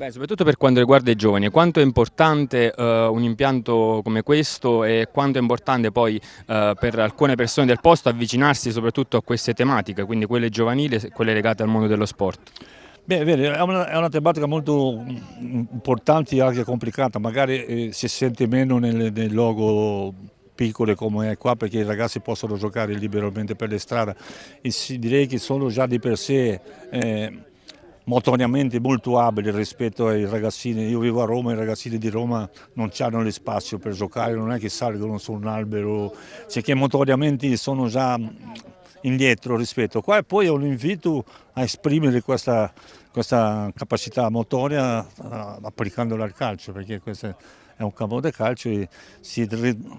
Beh, soprattutto per quanto riguarda i giovani, quanto è importante uh, un impianto come questo e quanto è importante poi uh, per alcune persone del posto avvicinarsi soprattutto a queste tematiche, quindi quelle giovanili e quelle legate al mondo dello sport? Beh, è una, è una, tematica molto mm, importante e anche complicata, magari eh, si sente meno nel, nel logo piccole come è qua perché i ragazzi possono giocare liberamente per le strade e si, direi che sono già di per sé... Eh, motoriamente molto abili rispetto ai ragazzini, io vivo a Roma, i ragazzini di Roma non hanno lo spazio per giocare, non è che salgono su un albero, cioè che motoriamente sono già indietro rispetto. Qua poi è un invito a esprimere questa, questa capacità motoria eh, applicandola al calcio, perché questo è un campo da calcio e si,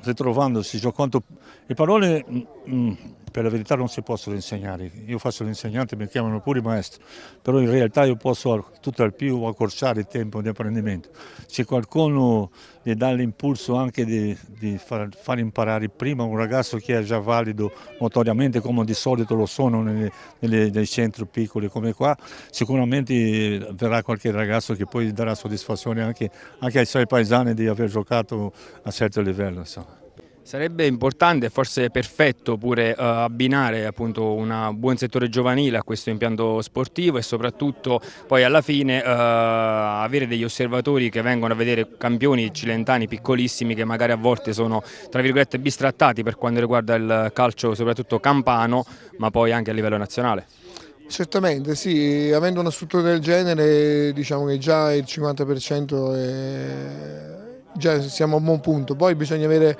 ritrovandosi, giocando, le parole... Mh, mm, mm, per la verità non si possono insegnare, io faccio l'insegnante, mi chiamano pure maestro, però in realtà io posso tutto al più accorciare il tempo di apprendimento. Se qualcuno gli dà l'impulso anche di, di far, far, imparare prima un ragazzo che è già valido motoriamente come di solito lo sono nelle, nelle, nei centri piccoli come qua, sicuramente verrà qualche ragazzo che poi darà soddisfazione anche, anche ai suoi paesani di aver giocato a certo livello. Insomma. Sarebbe importante, e forse perfetto, pure eh, abbinare appunto un buon settore giovanile a questo impianto sportivo e soprattutto poi alla fine eh, avere degli osservatori che vengono a vedere campioni cilentani piccolissimi che magari a volte sono tra virgolette bistrattati per quanto riguarda il calcio soprattutto campano ma poi anche a livello nazionale. Certamente, sì, avendo una struttura del genere diciamo che già il 50% è... già siamo a buon punto, poi bisogna avere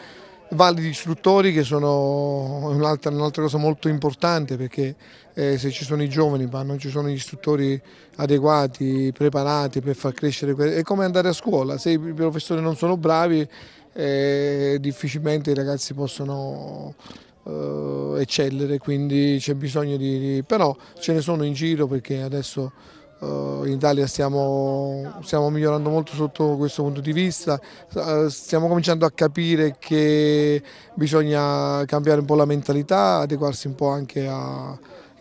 validi istruttori che sono un'altra, un'altra cosa molto importante perché eh, se ci sono i giovani ma non ci sono gli istruttori adeguati, preparati per far crescere, è come andare a scuola, se i professori non sono bravi eh, difficilmente i ragazzi possono eh, eccellere, quindi c'è bisogno di, di... però ce ne sono in giro perché adesso eh, in Italia stiamo, stiamo, migliorando molto sotto questo punto di vista, eh, stiamo cominciando a capire che bisogna cambiare un po' la mentalità, adeguarsi un po' anche a,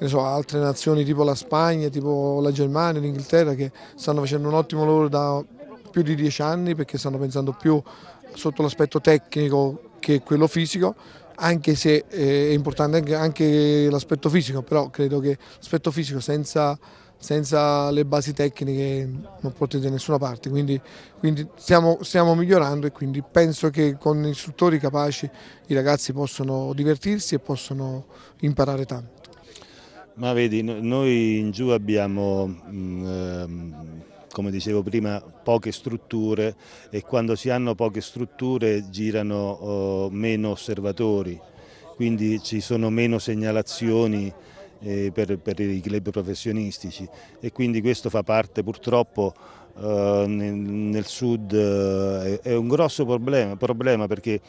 so, altre nazioni tipo la Spagna, tipo la Germania, l'Inghilterra che stanno facendo un ottimo lavoro da più di dieci anni perché stanno pensando più sotto l'aspetto tecnico che quello fisico anche se eh, è importante anche l'aspetto fisico, però credo che l'aspetto fisico senza senza le basi tecniche non potete da nessuna parte, quindi, quindi stiamo, stiamo, migliorando e quindi penso che con istruttori capaci i ragazzi possono divertirsi e possono imparare tanto. Ma vedi, noi in giù abbiamo, mm, ehm, come dicevo prima, poche strutture e quando si hanno poche strutture girano oh, meno osservatori, quindi ci sono meno segnalazioni per, per, i club professionistici e quindi questo fa parte purtroppo eh, nel, nel, sud eh, è un grosso problema, problema, perché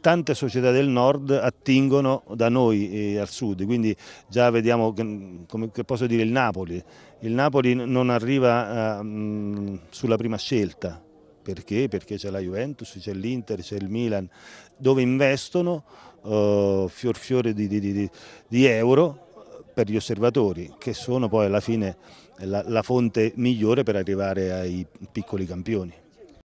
tante società del nord attingono da noi eh, al sud, quindi già vediamo che, come che posso dire il Napoli, il Napoli non arriva eh, mh, sulla prima scelta. Perché? Perché c'è la Juventus, c'è l'Inter, c'è il Milan, dove investono eh, fior fiore di, di, di, di euro per gli osservatori, che sono poi alla fine la, la fonte migliore per arrivare ai piccoli campioni.